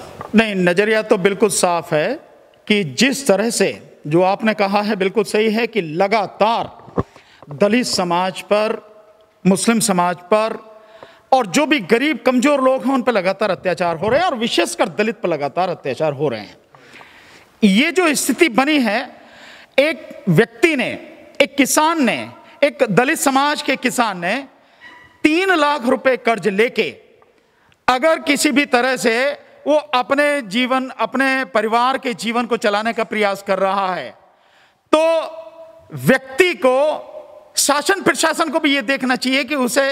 नहीं नज़रिया तो बिल्कुल साफ है कि जिस तरह से जो आपने कहा है बिल्कुल सही है कि लगातार दलित समाज पर मुस्लिम समाज पर और जो भी गरीब कमजोर लोग हैं उन पर लगातार अत्याचार हो रहे हैं और विशेषकर दलित पर लगातार अत्याचार हो रहे हैं ये जो स्थिति बनी है एक व्यक्ति ने एक किसान ने एक दलित समाज के किसान ने तीन लाख रुपए कर्ज लेके अगर किसी भी तरह से वो अपने जीवन अपने परिवार के जीवन को चलाने का प्रयास कर रहा है तो व्यक्ति को शासन प्रशासन को भी ये देखना चाहिए कि उसे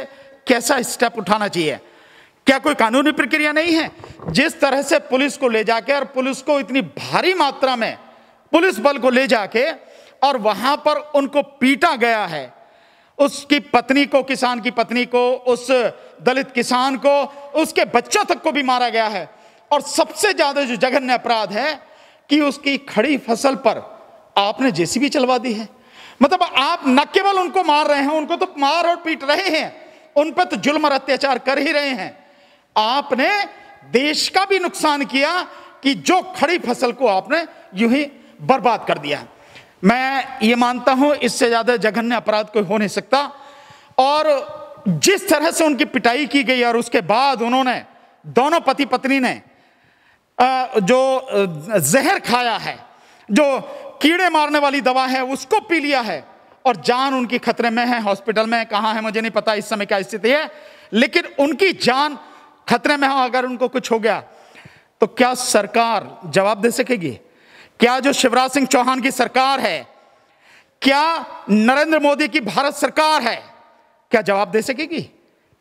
कैसा स्टेप उठाना चाहिए क्या कोई कानूनी प्रक्रिया नहीं है जिस तरह से पुलिस को ले जाके और पुलिस को इतनी भारी मात्रा में पुलिस बल को ले जाके और वहां पर उनको पीटा गया है उसकी पत्नी को किसान की पत्नी को उस दलित किसान को उसके बच्चों तक को भी मारा गया है और सबसे ज्यादा जो जघन्य अपराध है कि उसकी खड़ी फसल पर आपने जेसीबी चलवा दी है मतलब आप न केवल उनको मार रहे हैं उनको तो मार और पीट रहे हैं उन पर तो जुल्म और अत्याचार कर ही रहे हैं आपने देश का भी नुकसान किया कि जो खड़ी फसल को आपने यूं ही बर्बाद कर दिया मैं ये मानता हूं इससे ज्यादा जघन्य अपराध कोई हो नहीं सकता और जिस तरह से उनकी पिटाई की गई और उसके बाद उन्होंने दोनों पति पत्नी ने जो जहर खाया है जो कीड़े मारने वाली दवा है उसको पी लिया है और जान उनकी खतरे में है हॉस्पिटल में कहाँ है मुझे नहीं पता इस समय क्या स्थिति है लेकिन उनकी जान खतरे में हो अगर उनको कुछ हो गया तो क्या सरकार जवाब दे सकेगी क्या जो शिवराज सिंह चौहान की सरकार है क्या नरेंद्र मोदी की भारत सरकार है क्या जवाब दे सकेगी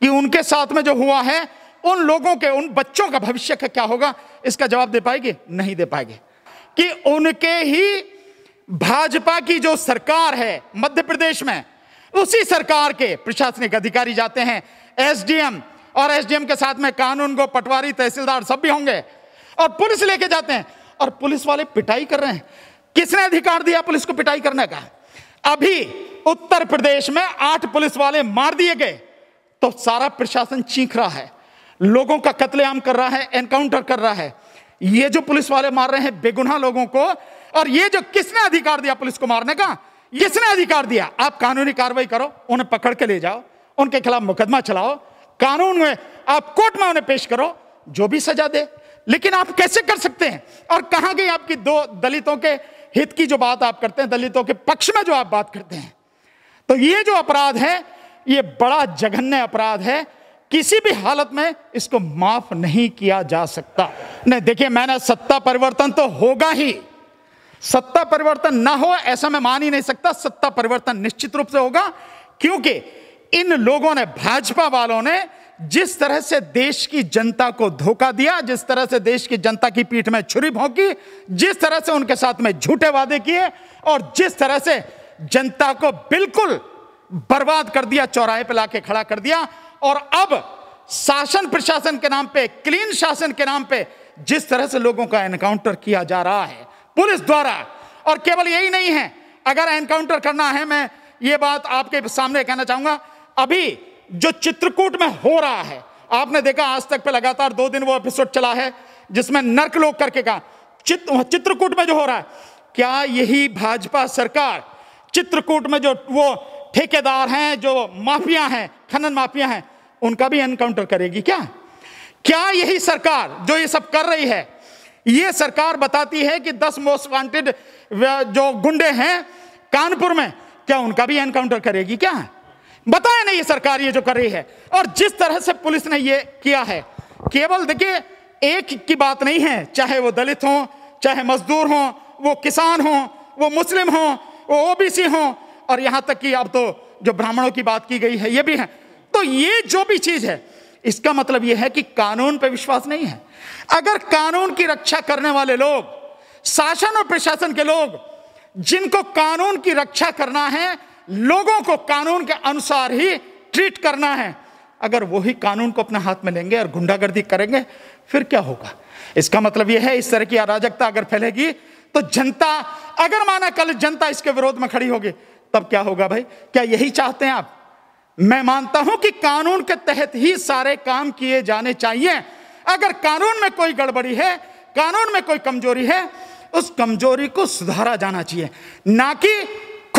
कि उनके साथ में जो हुआ है उन लोगों के उन बच्चों का भविष्य का क्या होगा इसका जवाब दे पाएंगे नहीं दे पाएंगे कि उनके ही भाजपा की जो सरकार है मध्य प्रदेश में उसी सरकार के प्रशासनिक अधिकारी जाते हैं एसडीएम और एसडीएम के साथ में कानून को पटवारी तहसीलदार सब भी होंगे और पुलिस लेके जाते हैं और पुलिस वाले पिटाई कर रहे हैं किसने अधिकार दिया पुलिस को पिटाई करने का अभी उत्तर प्रदेश में आठ पुलिस वाले मार दिए गए तो सारा प्रशासन चीख रहा है लोगों का कत्लेआम कर रहा है एनकाउंटर कर रहा है ये जो पुलिस वाले मार रहे हैं बेगुनाह लोगों को और ये जो किसने अधिकार दिया पुलिस को मारने का किसने अधिकार दिया आप कानूनी कार्रवाई करो उन्हें पकड़ के ले जाओ उनके खिलाफ मुकदमा चलाओ कानून में आप कोर्ट में उन्हें पेश करो जो भी सजा दे लेकिन आप कैसे कर सकते हैं और कहा गई आपकी दो दलितों के हित की जो बात आप करते हैं दलितों के पक्ष में जो आप बात करते हैं तो ये जो अपराध है ये बड़ा जघन्य अपराध है किसी भी हालत में इसको माफ नहीं किया जा सकता नहीं देखिए मैंने सत्ता परिवर्तन तो होगा ही सत्ता परिवर्तन ना हो ऐसा मैं मान ही नहीं सकता सत्ता परिवर्तन निश्चित रूप से होगा क्योंकि इन लोगों ने भाजपा वालों ने जिस तरह से देश की जनता को धोखा दिया जिस तरह से देश की जनता की पीठ में छुरी भोंकी जिस तरह से उनके साथ में झूठे वादे किए और जिस तरह से जनता को बिल्कुल बर्बाद कर दिया चौराहे पर लाके खड़ा कर दिया और अब शासन प्रशासन के नाम पे क्लीन शासन के नाम पे जिस तरह से लोगों का एनकाउंटर किया जा रहा है पुलिस द्वारा और केवल यही नहीं है अगर एनकाउंटर करना है मैं ये बात आपके सामने कहना चाहूंगा अभी जो चित्रकूट में हो रहा है आपने देखा आज तक पे लगातार दो दिन वो एपिसोड चला है जिसमें नर्क लोग करके कहा चित, चित्रकूट में जो हो रहा है क्या यही भाजपा सरकार चित्रकूट में जो वो ठेकेदार हैं जो माफिया हैं खनन माफिया हैं उनका भी एनकाउंटर करेगी क्या क्या यही सरकार जो ये सब कर रही है ये सरकार बताती है कि दस मोस्ट वांटेड जो गुंडे हैं कानपुर में क्या उनका भी एनकाउंटर करेगी क्या बताए ना ये सरकार ये जो कर रही है और जिस तरह से पुलिस ने ये किया है केवल देखिए एक की बात नहीं है चाहे वो दलित हो चाहे मजदूर हो वो किसान हो वो मुस्लिम हो वो ओबीसी हो और यहां तक कि अब तो जो ब्राह्मणों की बात की गई है ये भी है तो ये जो भी चीज है इसका मतलब यह है कि कानून पर विश्वास नहीं है अगर कानून की रक्षा करने वाले लोग शासन और प्रशासन के लोग जिनको कानून की रक्षा करना है लोगों को कानून के अनुसार ही ट्रीट करना है अगर वही कानून को अपने हाथ में लेंगे और गुंडागर्दी करेंगे फिर क्या होगा इसका मतलब यह है इस तरह की अराजकता अगर फैलेगी तो जनता अगर माना कल जनता इसके विरोध में खड़ी होगी तब क्या होगा भाई क्या यही चाहते हैं आप मैं मानता हूं कि कानून के तहत ही सारे काम किए जाने चाहिए अगर कानून में कोई गड़बड़ी है कानून में कोई कमजोरी है उस कमजोरी को सुधारा जाना चाहिए ना कि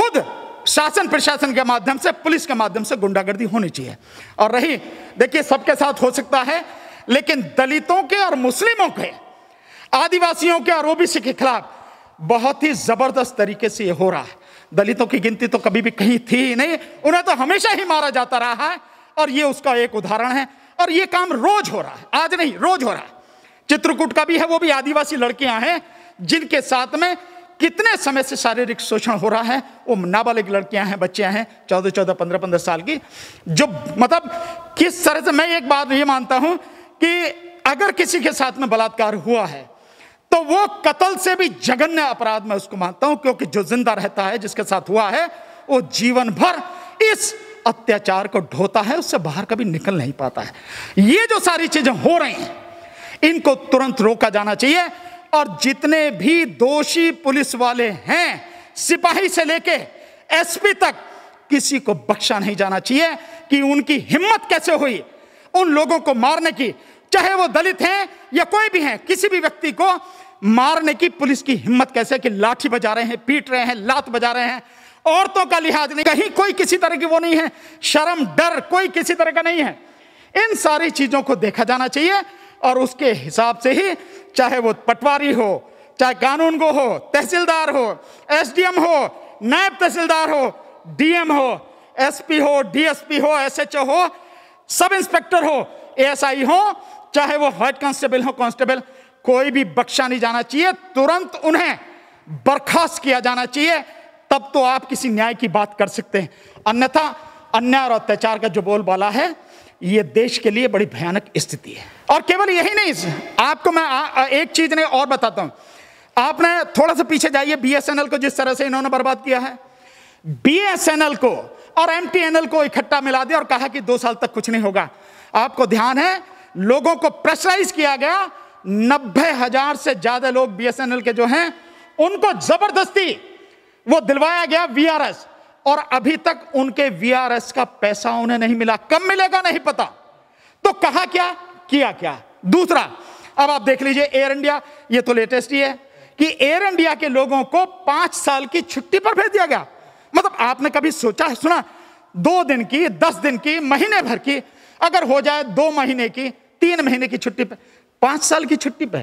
खुद शासन प्रशासन के माध्यम से पुलिस के माध्यम से गुंडागर्दी होनी चाहिए और रही देखिए सबके साथ हो सकता है लेकिन दलितों के और मुस्लिमों के आदिवासियों के और ओबीसी के खिलाफ बहुत ही जबरदस्त तरीके से यह हो रहा है दलितों की गिनती तो कभी भी कहीं थी ही नहीं उन्हें तो हमेशा ही मारा जाता रहा है और ये उसका एक उदाहरण है और ये काम रोज हो रहा है आज नहीं रोज हो रहा है चित्रकूट का भी है वो भी आदिवासी लड़कियां हैं जिनके साथ में कितने समय से शारीरिक शोषण हो रहा है वो नाबालिग लड़कियां हैं बच्चियां हैं चौदह चौदह पंद्रह पंद्रह साल की जो मतलब किस तरह से मैं एक बात ये मानता हूं कि अगर किसी के साथ में बलात्कार हुआ है तो वो कत्ल से भी जघन्य अपराध मैं उसको मानता हूं क्योंकि जो जिंदा रहता है जिसके साथ हुआ है वो जीवन भर इस अत्याचार को ढोता है उससे बाहर कभी निकल नहीं पाता है ये जो सारी चीजें हो रही हैं इनको तुरंत रोका जाना चाहिए और जितने भी दोषी पुलिस वाले हैं सिपाही से लेके एसपी तक किसी को बख्शा नहीं जाना चाहिए कि उनकी हिम्मत कैसे हुई उन लोगों को मारने की चाहे वो दलित हैं या कोई भी हैं किसी भी व्यक्ति को मारने की पुलिस की हिम्मत कैसे कि लाठी बजा रहे हैं पीट रहे हैं लात बजा रहे हैं औरतों का लिहाज नहीं कहीं कोई किसी तरह की वो नहीं है शर्म डर कोई किसी तरह का नहीं है इन सारी चीजों को देखा जाना चाहिए और उसके हिसाब से ही चाहे वो पटवारी हो चाहे कानून को हो तहसीलदार हो एसडीएम हो नायब तहसीलदार हो डीएम हो एसपी हो डीएसपी हो एसएचओ हो सब इंस्पेक्टर हो एएसआई हो चाहे वो हेड कांस्टेबल हो कांस्टेबल कोई भी बख्शा नहीं जाना चाहिए तुरंत उन्हें बर्खास्त किया जाना चाहिए तब तो आप किसी न्याय की बात कर सकते हैं अन्यथा अन्याय और अत्याचार का जो बोलबाला है यह देश के लिए बड़ी भयानक स्थिति है और केवल यही नहीं आपको मैं आ, एक चीज नहीं और बताता हूं आपने थोड़ा सा पीछे जाइए बीएसएनएल को जिस तरह से इन्होंने बर्बाद किया है बीएसएनएल को और एमटीएनएल को इकट्ठा मिला दिया और कहा कि दो साल तक कुछ नहीं होगा आपको ध्यान है लोगों को प्रेशराइज किया गया नब्बे हजार से ज्यादा लोग बीएसएनएल के जो हैं उनको जबरदस्ती वो दिलवाया गया वीआरएस और अभी तक उनके वीआरएस का पैसा उन्हें नहीं मिला कब मिलेगा नहीं पता तो कहा क्या किया क्या दूसरा अब आप देख लीजिए एयर इंडिया ये तो लेटेस्ट ही है कि एयर इंडिया के लोगों को पांच साल की छुट्टी पर भेज दिया गया मतलब आपने कभी सोचा है सुना दो दिन की दस दिन की महीने भर की अगर हो जाए दो महीने की तीन महीने की छुट्टी पर पांच साल की छुट्टी पे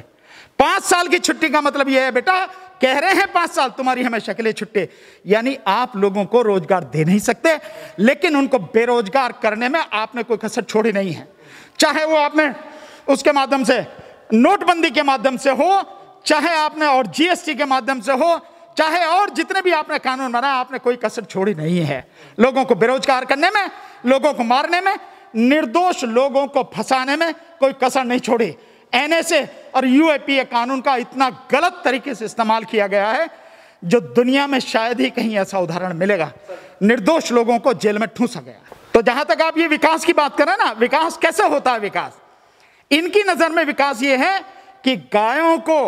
पांच साल की छुट्टी का मतलब यह है बेटा कह रहे हैं पांच साल तुम्हारी हमें शक्लें छुट्टी यानी आप लोगों को रोजगार दे नहीं सकते लेकिन उनको बेरोजगार करने में आपने कोई कसर छोड़ी नहीं है चाहे वो आपने उसके माध्यम से नोटबंदी के माध्यम से हो चाहे आपने और जीएसटी के माध्यम से हो चाहे और जितने भी आपने कानून बनाया आपने कोई कसर छोड़ी नहीं है लोगों को बेरोजगार करने में लोगों को मारने में निर्दोष लोगों को फंसाने में कोई कसर नहीं छोड़ी एनएसए और यूएपीए कानून का इतना गलत तरीके से इस्तेमाल किया गया है जो दुनिया में शायद ही कहीं ऐसा उदाहरण मिलेगा निर्दोष लोगों को जेल में ठूस गया तो जहां तक आप ये विकास की बात करें ना विकास कैसे होता है विकास इनकी नजर में विकास ये है कि गायों को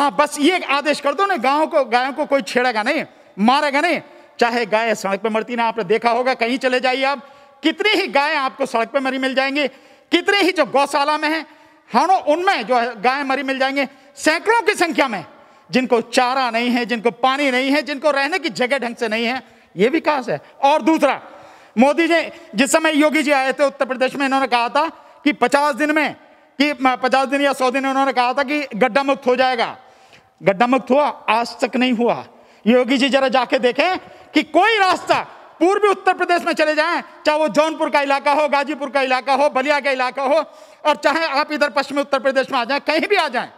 आप बस ये आदेश कर दो ना गायों को गायों को कोई छेड़ेगा नहीं मारेगा नहीं चाहे गाय सड़क पर मरती ना आपने देखा होगा कहीं चले जाइए आप कितनी ही गाय आपको सड़क पर मरी मिल जाएंगी कितने ही जो गौशाला में है हाँ उनमें जो है गाय मरी मिल जाएंगे सैकड़ों की संख्या में जिनको चारा नहीं है जिनको पानी नहीं है जिनको रहने की जगह ढंग से नहीं है ये विकास है और दूसरा मोदी जी जिस समय योगी जी आए थे उत्तर प्रदेश में इन्होंने कहा था कि पचास दिन में कि पचास दिन या सौ दिन उन्होंने कहा था कि गड्ढा मुक्त हो जाएगा गड्ढा मुक्त हुआ आज तक नहीं हुआ योगी जी जरा जाके देखें कि कोई रास्ता पूर्वी उत्तर प्रदेश में चले जाएं चाहे वो जौनपुर का इलाका हो गाजीपुर का इलाका हो बलिया का इलाका हो और चाहे आप इधर पश्चिमी उत्तर प्रदेश में आ जाएं कहीं भी आ जाएं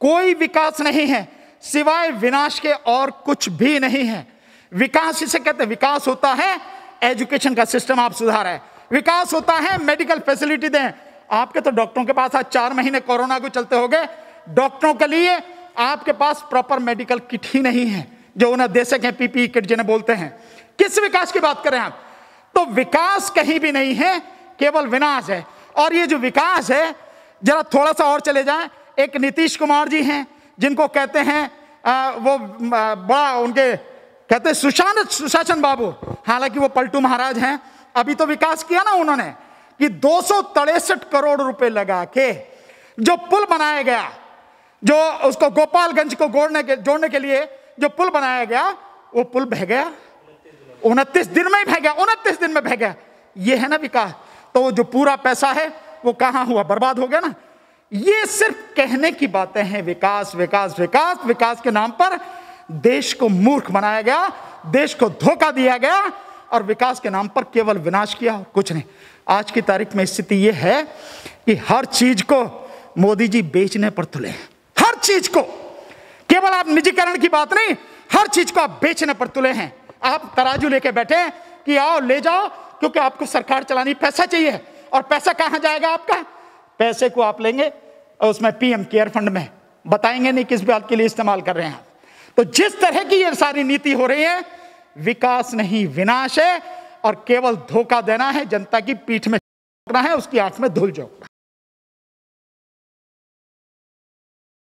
कोई विकास नहीं है सिवाय विनाश के और कुछ भी नहीं है विकास इसे कहते विकास होता है एजुकेशन का सिस्टम आप सुधार है विकास होता है मेडिकल फैसिलिटी दें आपके तो डॉक्टरों के पास आज चार महीने कोरोना को चलते हो गए डॉक्टरों के लिए आपके पास प्रॉपर मेडिकल किट ही नहीं है जो उन्हें दे सकें पीपी किट जिन्हें बोलते हैं किस विकास की बात करें आप तो विकास कहीं भी नहीं है केवल विनाश है और ये जो विकास है जरा थोड़ा सा और चले जाए एक नीतीश कुमार जी हैं जिनको कहते हैं आ, वो बड़ा उनके कहते हैं सुशांत सुशासन बाबू हालांकि वो पलटू महाराज हैं अभी तो विकास किया ना उन्होंने कि दो करोड़ रुपए लगा के जो पुल बनाया गया जो उसको गोपालगंज को के जोड़ने के लिए जो पुल बनाया गया वो पुल बह गया उनतीस दिन में ही बह गया उनतीस दिन में बह गया ये है ना विकास तो जो पूरा पैसा है वो कहां हुआ बर्बाद हो गया ना ये सिर्फ कहने की बातें हैं विकास विकास विकास विकास के नाम पर देश को मूर्ख बनाया गया देश को धोखा दिया गया और विकास के नाम पर केवल विनाश किया कुछ नहीं आज की तारीख में स्थिति यह है कि हर चीज को मोदी जी बेचने पर तुले हर चीज को केवल आप निजीकरण की बात नहीं हर चीज को आप बेचने पर तुले हैं आप तराजू लेके बैठे कि आओ ले जाओ क्योंकि आपको सरकार चलानी पैसा चाहिए और पैसा कहाँ जाएगा आपका पैसे को आप लेंगे और उसमें पीएम केयर फंड में बताएंगे नहीं किस बात के लिए इस्तेमाल कर रहे हैं तो जिस तरह की ये सारी नीति हो रही है विकास नहीं विनाश है और केवल धोखा देना है जनता की पीठ में है उसकी आंख में धुल झोंकना